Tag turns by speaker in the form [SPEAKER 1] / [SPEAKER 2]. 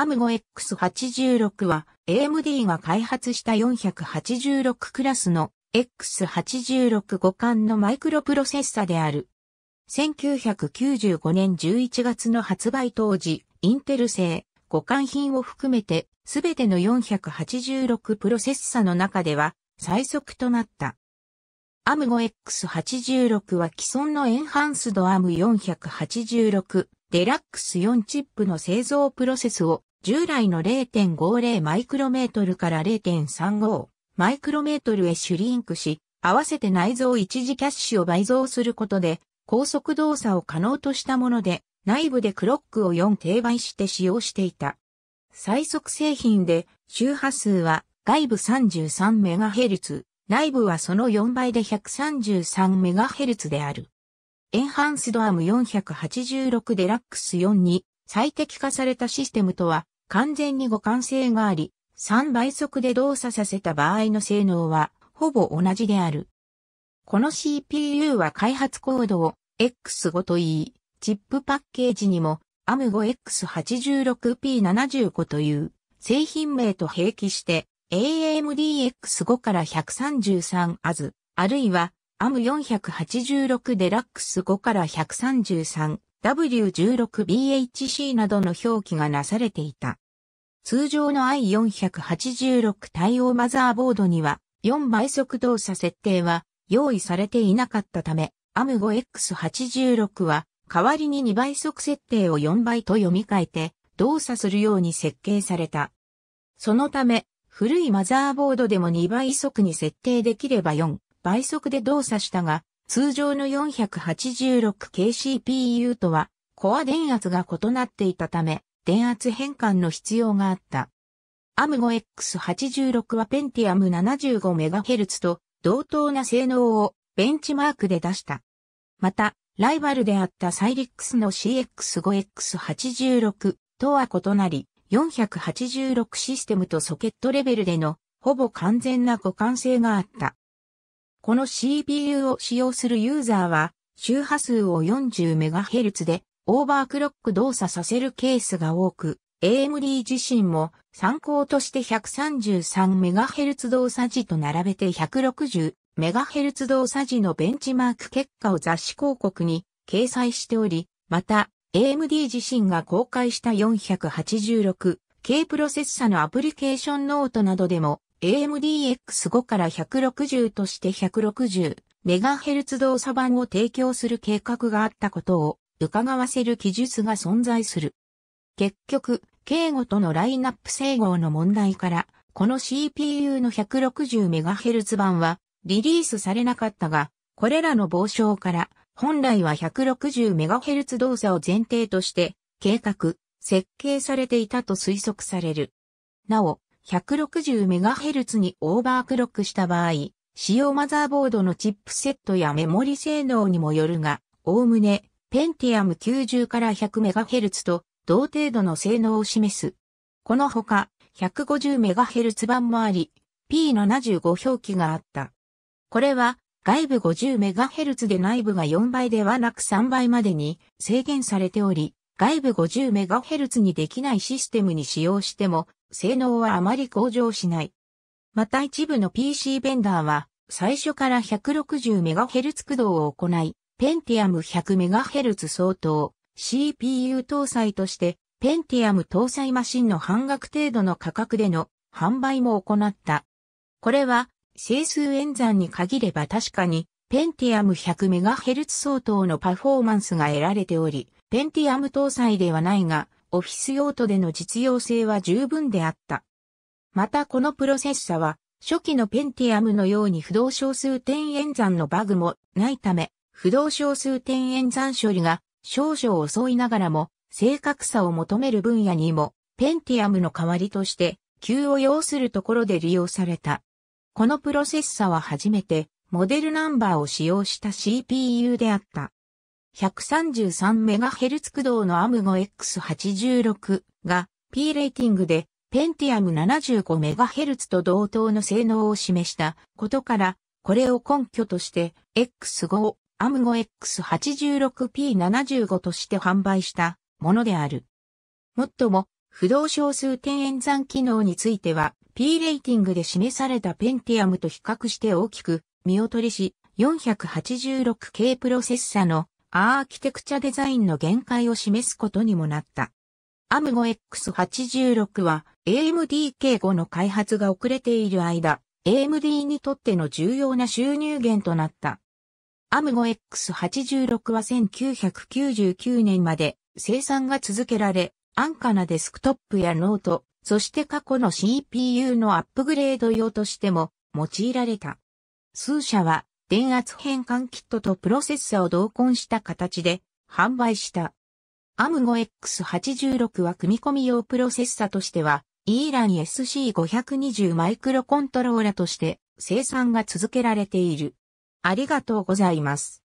[SPEAKER 1] アムゴ X86 は AMD が開発した486クラスの X86 互換のマイクロプロセッサである。1995年11月の発売当時、インテル製、互換品を含めて、すべての486プロセッサの中では、最速となった。アムゴ X86 は既存のエンハンスドアム486、デラックス4チップの製造プロセスを従来の0.50マイクロメートルから0.35マイクロメートルへシュリンクし、合わせて内蔵一時キャッシュを倍増することで、高速動作を可能としたもので、内部でクロックを4定倍して使用していた。最速製品で、周波数は外部 33MHz、内部はその4倍で 133MHz である。エンハンスドアム486デラックス4に最適化されたシステムとは完全に互換性があり、3倍速で動作させた場合の性能はほぼ同じである。この CPU は開発コードを X5 と言い、チップパッケージにも a m 5 x 8 6 p 7 5という製品名と併記して AMDX5 から1 3 3 a z あるいは AM486 デラックス5から133 W16BHC などの表記がなされていた。通常の i486 対応マザーボードには4倍速動作設定は用意されていなかったため、a m ゴ5 x 8 6は代わりに2倍速設定を4倍と読み替えて動作するように設計された。そのため、古いマザーボードでも2倍速に設定できれば4倍速で動作したが、通常の 486kCPU とは、コア電圧が異なっていたため、電圧変換の必要があった。AMGOX86 はペンティアム 75MHz と同等な性能をベンチマークで出した。また、ライバルであったサイリックスの CX5X86 とは異なり、486システムとソケットレベルでのほぼ完全な互換性があった。この CPU を使用するユーザーは、周波数を 40MHz でオーバークロック動作させるケースが多く、AMD 自身も参考として 133MHz 動作時と並べて 160MHz 動作時のベンチマーク結果を雑誌広告に掲載しており、また AMD 自身が公開した 486K プロセッサのアプリケーションノートなどでも AMDX5 から160として 160MHz 動作版を提供する計画があったことを伺わせる記述が存在する。結局、警護とのラインナップ整合の問題から、この CPU の 160MHz 版はリリースされなかったが、これらの傍聴から、本来は 160MHz 動作を前提として、計画、設計されていたと推測される。なお、160MHz にオーバークロックした場合、使用マザーボードのチップセットやメモリ性能にもよるが、おおむね、Pentium 90から 100MHz と同程度の性能を示す。このほか、150MHz 版もあり、P75 表記があった。これは、外部 50MHz で内部が4倍ではなく3倍までに制限されており、外部 50MHz にできないシステムに使用しても性能はあまり向上しない。また一部の PC ベンダーは、最初から 160MHz 駆動を行い、Pentium 100MHz 相当、CPU 搭載として、Pentium 搭載マシンの半額程度の価格での販売も行った。これは、整数演算に限れば確かに、Pentium 100MHz 相当のパフォーマンスが得られており、Pentium 搭載ではないが、オフィス用途での実用性は十分であった。またこのプロセッサは、初期のペンティアムのように不動小数点演算のバグもないため、不動小数点演算処理が少々遅いながらも、正確さを求める分野にも、ペンティアムの代わりとして、急を要するところで利用された。このプロセッサは初めて、モデルナンバーを使用した CPU であった。133MHz 駆動の AMG X86 が P レーティングで Pentium 75MHz と同等の性能を示したことから、これを根拠として X5 AMG X86P75 として販売したものである。もっとも、不動小数点演算機能については、P レーティングで示された Pentium と比較して大きく見劣りし、486 k プロセッサのアーキテクチャデザインの限界を示すことにもなった。a m ゴ x 8 6は AMDK5 の開発が遅れている間、AMD にとっての重要な収入源となった。a m ゴ x 8 6は1999年まで生産が続けられ、安価なデスクトップやノート、そして過去の CPU のアップグレード用としても用いられた。数社は電圧変換キットとプロセッサを同梱した形で販売した。AMGO X86 は組み込み用プロセッサとしては、イーラン SC520 マイクロコントローラとして生産が続けられている。ありがとうございます。